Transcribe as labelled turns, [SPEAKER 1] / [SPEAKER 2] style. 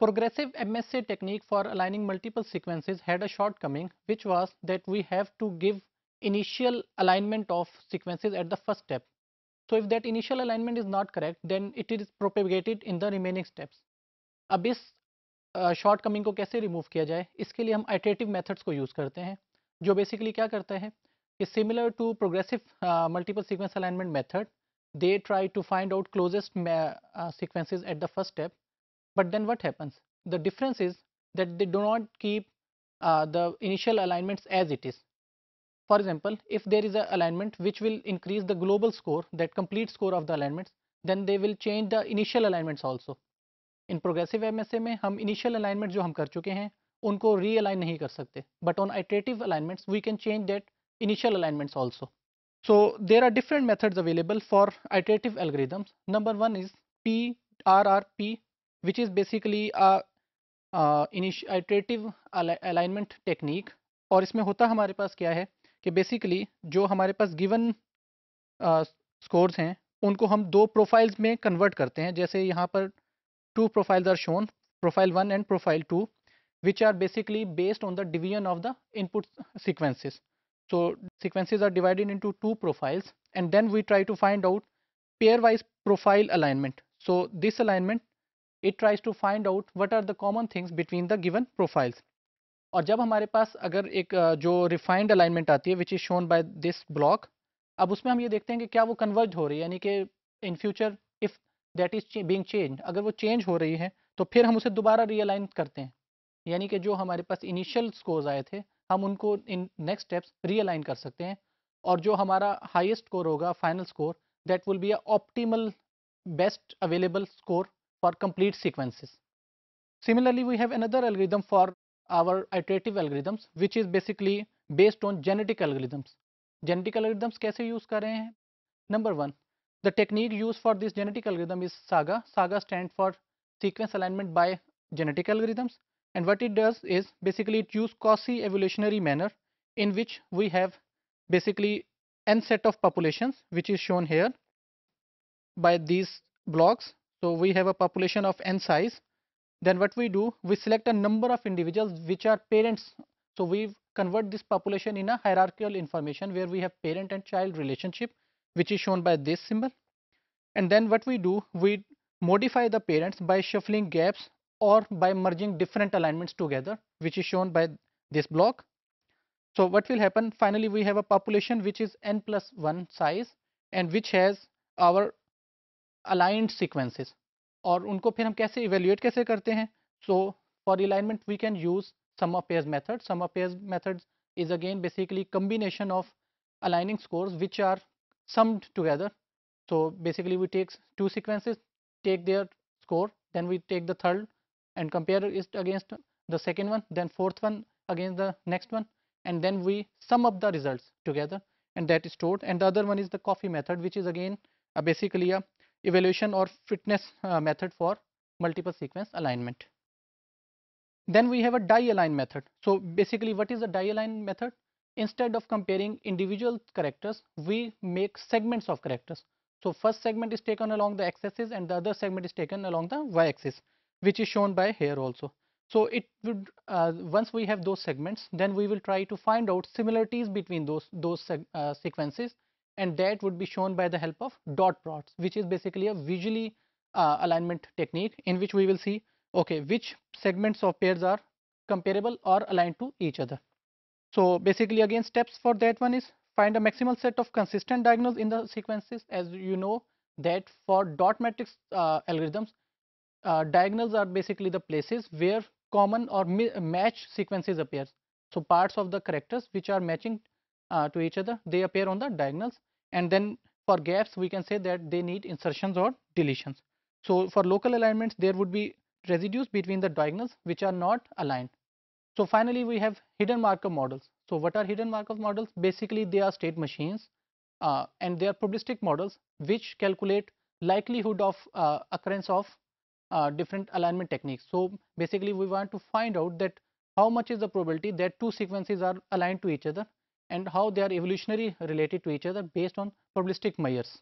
[SPEAKER 1] Progressive MSA technique for aligning multiple sequences had a shortcoming which was that we have to give initial alignment of sequences at the first step. So if that initial alignment is not correct then it is propagated in the remaining steps. ab is shortcoming ko kaise remove kiya jaye iske liye hum iterative methods ko use karte hain jo basically kya karta hai ki similar to progressive uh, multiple sequence alignment method they try to find out closest uh, sequences at the first step but then what happens the difference is that they do not keep uh, the initial alignments as it is for example if there is an alignment which will increase the global score that complete score of the alignments then they will change the initial alignments also in progressive msa mein hum initial alignments jo hum kar chuke hain unko realign nahi kar sakte but on iterative alignments we can change that initial alignments also so there are different methods available for iterative algorithms number one is PRP. which is basically a initiative alignment technique और इसमें होता हमारे पास क्या है कि basically जो हमारे पास given scores हैं उनको हम दो प्रोफाइल्स में कन्वर्ट करते हैं जैसे यहाँ पर two profiles are shown profile one and profile two which are basically based on the division of the input sequences. So sequences are divided into two profiles and then we try to find out pairwise profile alignment. So this alignment it tries to find out what are the common things between the given profiles और जब हमारे पास अगर एक जो refined alignment आती है which is shown by this block अब उसमें हम ये देखते हैं कि क्या वो कन्वर्ज हो रही है यानी कि in future if that is being change अगर वो चेंज हो रही है तो फिर हम उसे दोबारा रियलाइन करते हैं यानी कि जो हमारे पास इनिशियल स्कोर्स आए थे हम उनको इन नेक्स्ट स्टेप्स रियलाइन कर सकते हैं और जो हमारा हाइस्ट स्कोर होगा final score that will be a optimal best available score for complete sequences. Similarly, we have another algorithm for our iterative algorithms which is basically based on genetic algorithms. Genetic algorithms कैसे use कर Number one, the technique used for this genetic algorithm is SAGA. SAGA stands for sequence alignment by genetic algorithms and what it does is basically it uses Cauchy evolutionary manner in which we have basically n set of populations which is shown here by these blocks so we have a population of n size. Then what we do, we select a number of individuals which are parents. So we convert this population in a hierarchical information where we have parent and child relationship which is shown by this symbol. And then what we do, we modify the parents by shuffling gaps or by merging different alignments together which is shown by this block. So what will happen finally we have a population which is n plus 1 size and which has our Aligned sequences, और उनको फिर हम कैसे evaluate we करते हैं so for alignment we can use sum of pairs method sum of pairs method is again basically combination of aligning scores which are summed together so basically we take two sequences take their score then we take the third and compare it against the second one then fourth one against the next one and then we sum up the results together and that is stored and the other one is the coffee method which is again uh, basically a evaluation or fitness uh, method for multiple sequence alignment. Then we have a die-align method. So basically what is a die-align method? Instead of comparing individual characters, we make segments of characters. So first segment is taken along the x-axis and the other segment is taken along the y-axis which is shown by here also. So it would uh, once we have those segments then we will try to find out similarities between those those uh, sequences and that would be shown by the help of dot plots which is basically a visually uh, alignment technique in which we will see okay which segments of pairs are comparable or aligned to each other. So basically again steps for that one is find a maximal set of consistent diagonals in the sequences as you know that for dot matrix uh, algorithms uh, diagonals are basically the places where common or match sequences appears. So parts of the characters which are matching uh, to each other they appear on the diagonals and then for gaps we can say that they need insertions or deletions. So for local alignments there would be residues between the diagonals which are not aligned. So finally we have hidden Markov models. So what are hidden Markov models? Basically they are state machines uh, and they are probabilistic models which calculate likelihood of uh, occurrence of uh, different alignment techniques. So basically we want to find out that how much is the probability that two sequences are aligned to each other and how they are evolutionary related to each other based on probabilistic measures.